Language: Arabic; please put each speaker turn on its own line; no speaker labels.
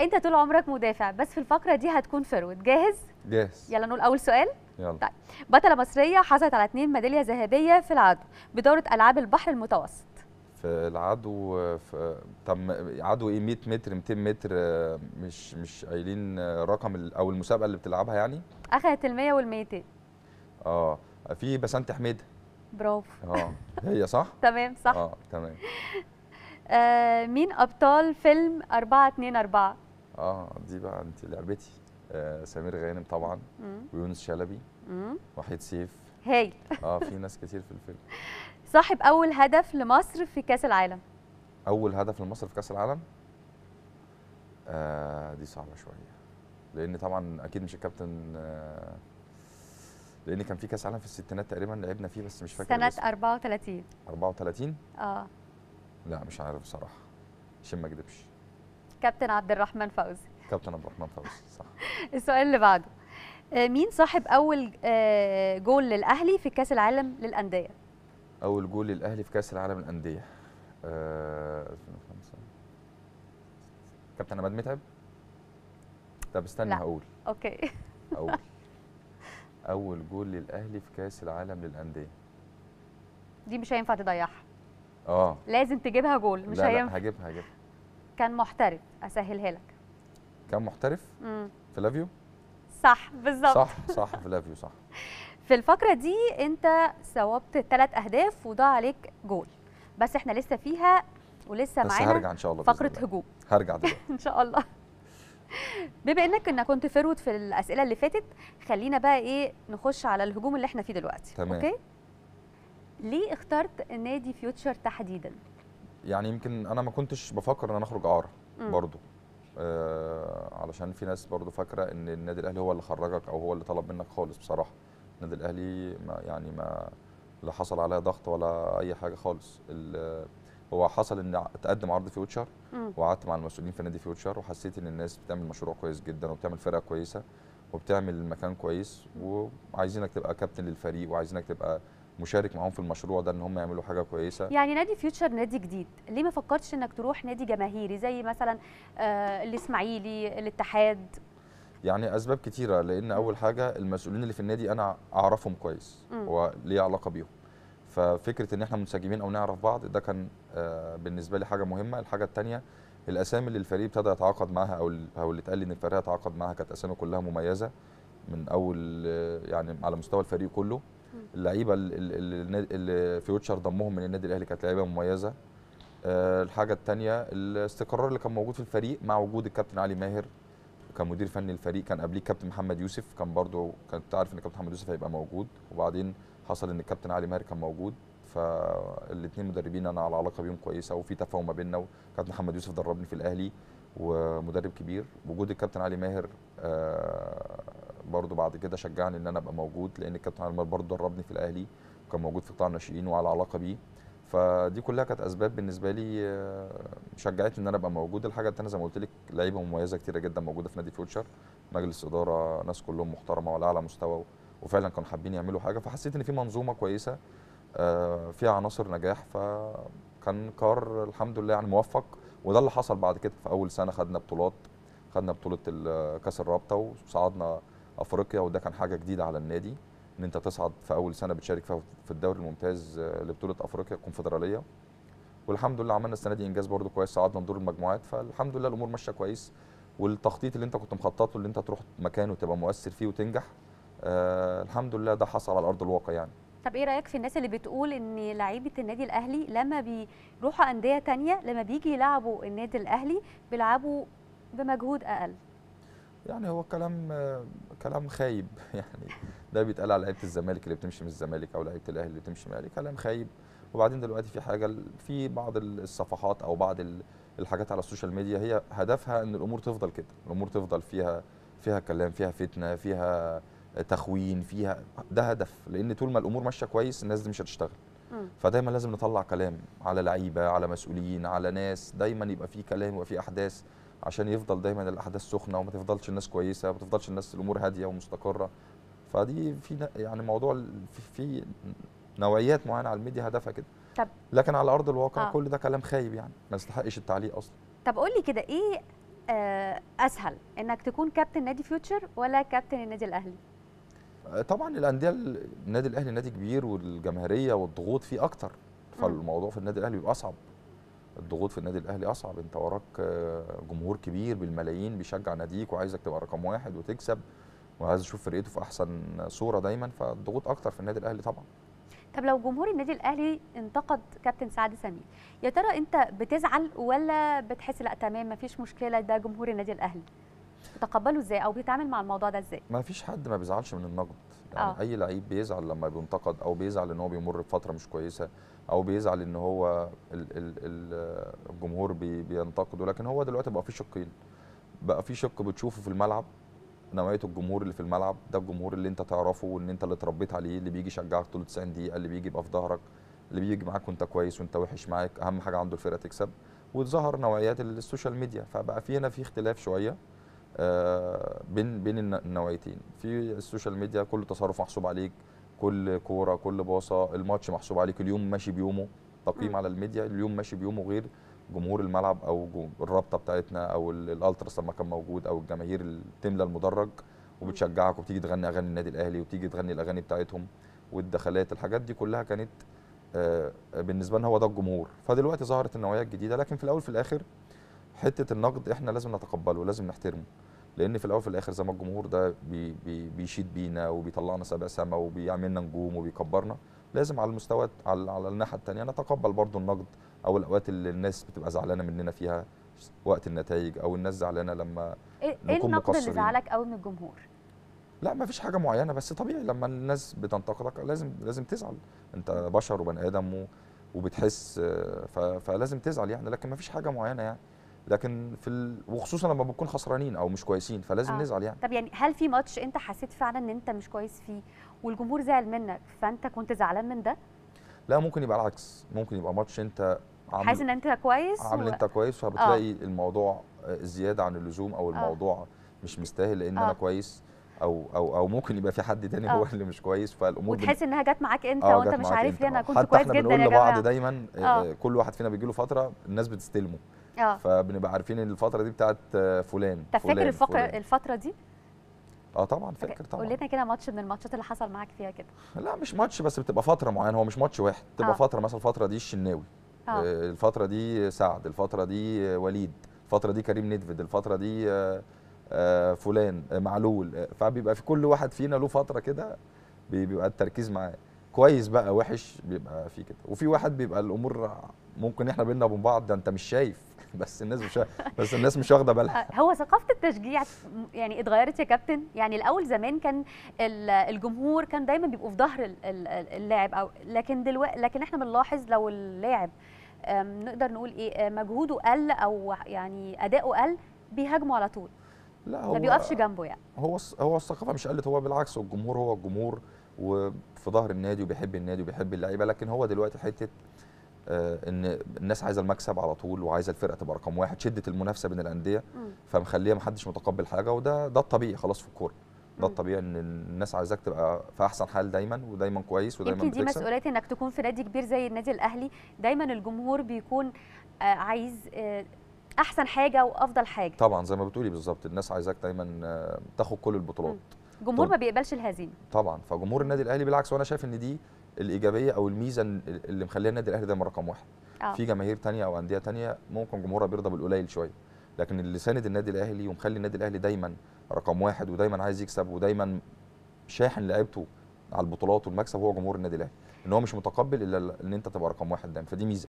انت طول عمرك مدافع بس في الفقره دي هتكون فرود جاهز جاهز يلا نقول اول سؤال يلا طيب بطله مصريه حصلت على اثنين ميداليه ذهبيه في العدو بدوره العاب البحر المتوسط
في العدو في تم عدو ايه 100 متر 200 متر مش مش قايلين رقم او المسابقه اللي بتلعبها يعني
اخذت ال 100 وال 200
اه في بسنت حميده برافو اه هي صح
تمام صح اه تمام آه مين ابطال فيلم 4 2 4
اه دي بقى انت لعبتي آه سمير غانم طبعا مم. ويونس شلبي وحيد سيف
هايل اه في
ناس كتير في الفيلم
صاحب اول هدف لمصر في كاس العالم
اول هدف لمصر في كاس العالم آه دي صعبه شويه لان طبعا اكيد مش الكابتن آه لان كان في كاس عالم في الستينات تقريبا لعبنا فيه بس مش فاكر
سنه 34
34 اه لا مش عارف بصراحه عشان ما اكذبش
كابتن عبد الرحمن فوزي
كابتن عبد الرحمن فوزي صح
السؤال اللي بعده آه، مين صاحب اول آه، جول للاهلي في كاس العالم للانديه
اول جول للاهلي في كاس العالم للانديه 2005 آه، كابتن عماد متعب طب استنى لا. هقول
اوكي اول
اول جول للاهلي في كاس العالم للانديه
دي مش هينفع تضيعها اه لازم تجيبها جول مش لا هينفع لا هجيبها هجيبها كان محترف اسهلها لك
كان محترف امم فلافيو
صح بالظبط صح
صح فلافيو صح
في الفقره دي انت صوبت ثلاث اهداف وضاع عليك جول بس احنا لسه فيها ولسه بس معانا هرجع ان شاء الله فقره هجوم هرجع دلوقتي ان شاء الله بما انك انك كنت فرود في الاسئله اللي فاتت خلينا بقى ايه نخش على الهجوم اللي احنا فيه دلوقتي تمام. اوكي ليه اخترت نادي فيوتشر تحديدا
يعني يمكن انا ما كنتش بفكر ان انا اخرج اعاره برضه آه علشان في ناس برضه فاكره ان النادي الاهلي هو اللي خرجك او هو اللي طلب منك خالص بصراحه النادي الاهلي ما يعني ما لا حصل عليا ضغط ولا اي حاجه خالص هو حصل ان اتقدم عرض فيوتشر وقعدت مع المسؤولين في نادي فيوتشر وحسيت ان الناس بتعمل مشروع كويس جدا وبتعمل فرقه كويسه وبتعمل مكان كويس وعايزينك تبقى كابتن للفريق وعايزينك تبقى مشارك معاهم في المشروع ده ان هم يعملوا حاجه كويسه
يعني نادي فيوتشر نادي جديد ليه ما فكرتش انك تروح نادي جماهيري زي مثلا آه الاسماعيلي الاتحاد
يعني اسباب كتيره لان اول حاجه المسؤولين اللي في النادي انا اعرفهم كويس وليه علاقه بيهم ففكره ان احنا منسجمين او نعرف بعض ده كان آه بالنسبه لي حاجه مهمه الحاجه الثانيه الاسامي اللي الفريق ابتدى يتعاقد معاها او او اللي اتقال لي ان الفريق هيتعاقد معاها كانت اسامي كلها مميزه من اول آه، يعني على مستوى الفريق كله اللعيبه اللي في ويتشر ضمهم من النادي الاهلي كانت لعيبه مميزه آه، الحاجه الثانيه الاستقرار اللي كان موجود في الفريق مع وجود الكابتن علي ماهر كمدير فني الفريق كان قبليه كابتن محمد يوسف كان برده كنت عارف ان كابتن محمد يوسف هيبقى موجود وبعدين حصل ان الكابتن علي ماهر كان موجود فالاثنين مدربين انا على علاقه بيهم كويسه وفي تفاهم ما بيننا وكابتن محمد يوسف دربني في الاهلي ومدرب كبير وجود الكابتن علي ماهر آه، برضو بعد كده شجعني ان انا ابقى موجود لان الكابتن عماد برضو دربني في الاهلي وكان موجود في قطاع الناشئين وعلى علاقه بيه فدي كلها كانت اسباب بالنسبه لي آه، شجعتني ان انا ابقى موجود الحاجه الثانيه زي ما قلت لك لعيبه مميزه كتيره جدا موجوده في نادي فوتشر مجلس اداره ناس كلهم محترمه وعلى اعلى مستوى وفعلا كانوا حابين يعملوا حاجه فحسيت ان في منظومه كويسه آه، فيها عناصر نجاح فكان قرار الحمد لله يعني موفق وده اللي حصل بعد كده في اول سنه خدنا بطولات خدنا بطوله آه، كاس الرابطه وصعدنا افريقيا وده كان حاجه جديده على النادي ان انت تصعد في اول سنه بتشارك فيها في الدوري الممتاز آه، لبطوله افريقيا الكونفدراليه والحمد لله عملنا السنه دي انجاز برده كويس صعدنا دور المجموعات فالحمد لله الامور ماشيه كويس والتخطيط اللي انت كنت مخططه اللي انت تروح مكان وتبقى مؤثر فيه وتنجح آه الحمد لله ده حصل على ارض الواقع يعني
طب ايه رايك في الناس اللي بتقول ان لعيبه النادي الاهلي لما بيروحوا انديه تانية لما بيجي يلعبوا النادي الاهلي بيلعبوا بمجهود اقل
يعني هو كلام كلام خايب يعني ده بيتقال على لعيبه الزمالك اللي بتمشي من الزمالك او لعيبه الاهلي اللي بتمشي من الاهلي كلام خايب وبعدين دلوقتي في حاجه في بعض الصفحات او بعض الحاجات على السوشيال ميديا هي هدفها ان الامور تفضل كده الامور تفضل فيها فيها كلام فيها فتنه فيها تخوين فيها ده هدف لان طول ما الامور ماشيه كويس الناس دي مش هتشتغل فدايما لازم نطلع كلام على لعيبه على مسؤولين على ناس دايما يبقى في كلام وفي احداث عشان يفضل دايما الاحداث سخنه وما تفضلش الناس كويسه وما تفضلش الناس الامور هاديه ومستقره فدي في يعني موضوع في نوعيات معينه على الميديا هدفها كده طب لكن على ارض الواقع آه. كل ده كلام خايب يعني ما يستحقش التعليق اصلا
طب قول لي كده ايه آه، اسهل انك تكون كابتن نادي فيوتشر ولا كابتن النادي الاهلي
آه، طبعا الانديه النادي الاهلي نادي كبير والجماهيريه والضغوط فيه اكتر فالموضوع في النادي الاهلي بيبقى اصعب الضغوط في النادي الاهلي اصعب انت وراك آه، جمهور كبير بالملايين بيشجع ناديك وعايزك تبقى رقم واحد وتكسب وعايز اشوف فرقته في احسن صوره دايما فالضغوط اكتر في النادي الاهلي طبعا
طب لو جمهور النادي الاهلي انتقد كابتن سعد سمير يا ترى انت بتزعل ولا بتحس لا تمام مفيش مشكله ده جمهور النادي الاهلي بتقبله ازاي او بيتعامل مع الموضوع ده ازاي
ما فيش حد ما بيزعلش من النقد يعني أوه. اي لعيب بيزعل لما بينتقد او بيزعل ان هو بيمر بفتره مش كويسه او بيزعل ان هو الجمهور بي بينتقده لكن هو دلوقتي بقى في شقين بقى في شق بتشوفه في الملعب نوعيه الجمهور اللي في الملعب ده الجمهور اللي انت تعرفه وان انت اللي اتربيت عليه اللي بيجي يشجعك طول 90 دقيقه اللي بيجي يبقى في ظهرك اللي بيجي معاك وانت كويس وانت وحش معاك اهم حاجه عنده الفرقه تكسب وتظهر نوعيات السوشيال ميديا فبقى في هنا في اختلاف شويه آه، بين بين النوعيتين في السوشيال ميديا كل تصرف محسوب عليك كل كوره كل باصه الماتش محسوب عليك اليوم ماشي بيومه تقييم على الميديا اليوم ماشي بيومه غير جمهور الملعب او الرابطه بتاعتنا او الالتراس لما كان موجود او الجماهير اللي تملى المدرج وبتشجعك وبتيجي تغني اغاني النادي الاهلي وبتيجي تغني الاغاني بتاعتهم والدخلات الحاجات دي كلها كانت آه، بالنسبه لنا هو ده الجمهور فدلوقتي ظهرت النوعيه الجديده لكن في الاول في الاخر حته النقد احنا لازم نتقبله لازم نحترمه لان في الاول وفي الاخر زي ما الجمهور ده بي بي بيشيد بينا وبيطلعنا سبع سما وبيعملنا نجوم وبيكبرنا لازم على المستوى على, على الناحيه الثانيه نتقبل برضو النقد او الاوقات اللي الناس بتبقى زعلانه مننا فيها وقت النتائج او الناس زعلانه لما ايه, إيه النقد اللي زعلك
قوي من الجمهور؟
لا ما فيش حاجه معينه بس طبيعي لما الناس بتنتقدك لازم لازم تزعل انت بشر وبني ادم وبتحس فلازم تزعل يعني لكن ما فيش حاجه معينه يعني لكن في ال... وخصوصا لما بنكون خسرانين او مش كويسين فلازم آه. نزعل يعني
طب يعني هل في ماتش انت حسيت فعلا ان انت مش كويس فيه والجمهور زعل منك فانت كنت زعلان من ده
لا ممكن يبقى العكس ممكن يبقى ماتش انت عامل حاسس ان
انت كويس عامل و... انت
كويس فبتلاقي آه. الموضوع زياده عن اللزوم او آه. الموضوع آه. مش مستاهل لان آه. انا كويس او او او ممكن يبقى في حد تاني آه. هو اللي مش كويس فالامور وتحس
انها جت معاك انت آه وانت مش عارف ليه انا كنت كويس جدا يا جماعه حتى احنا بنقول لبعض دايما
آه. آه. كل واحد فينا بيجي له فتره الناس بتستلمه اه فبنبقى عارفين ان الفتره دي بتاعت آه، فلان طب فاكر فلان. الفتره دي اه طبعا فاكر طبعا قول
لنا كده ماتش من الماتشات اللي حصل معاك فيها كده
لا مش ماتش بس بتبقى فتره معينه هو مش ماتش واحد بتبقى آه. فتره مثلا الفتره دي الشناوي آه. آه، الفتره دي سعد الفتره دي وليد الفتره دي كريم ندفد الفتره دي آه، فلان معلول فبيبقى في كل واحد فينا له فتره كده بيبقى التركيز معاه كويس بقى وحش بيبقى في كده وفي واحد بيبقى الامور ممكن احنا بينا وبين بعض ده انت مش شايف بس الناس مش بس الناس مش واخده بالها
آه، هو ثقافه التشجيع يعني اتغيرت يا كابتن يعني الاول زمان كان الجمهور كان دايما بيبقوا في ظهر اللاعب او لكن دلوقتي لكن احنا بنلاحظ لو اللاعب نقدر نقول ايه آه، مجهوده قل او يعني اداؤه قل بيهاجموا على طول
لا هو ما بيقفش جنبه يعني هو هو الثقافه مش قلت هو بالعكس الجمهور هو الجمهور وفي ظهر النادي وبيحب النادي وبيحب اللعيبه لكن هو دلوقتي حته آه، ان الناس عايزه المكسب على طول وعايزه الفرقه تبقى رقم واحد شده المنافسه بين الانديه فمخليه محدش متقبل حاجه وده ده الطبيعي خلاص في الكوره ده الطبيعي ان الناس عايزاك تبقى في احسن حال دايما ودايما كويس ودايما يمكن دي مسؤوليه
انك تكون في نادي كبير زي النادي الاهلي دايما الجمهور بيكون آه، عايز آه، احسن حاجه وافضل حاجه
طبعا زي ما بتقولي بالظبط الناس عايزاك دايما تاخد كل البطولات
جمهور ما بيقبلش الهزيمه
طبعا فجمهور النادي الاهلي بالعكس وانا شايف ان دي الايجابيه او الميزه اللي مخليه النادي الاهلي دايما رقم واحد أوه. في جماهير تانية او انديه تانية ممكن جمهورها بيرضى بالقليل شويه لكن اللي ساند النادي الاهلي ومخلي النادي الاهلي دايما رقم واحد ودايما عايز يكسب ودايما شاحن لعيبته على البطولات والمكسب هو جمهور النادي الاهلي ان هو مش متقبل الا ان انت تبقى رقم واحد دايما فدي ميزه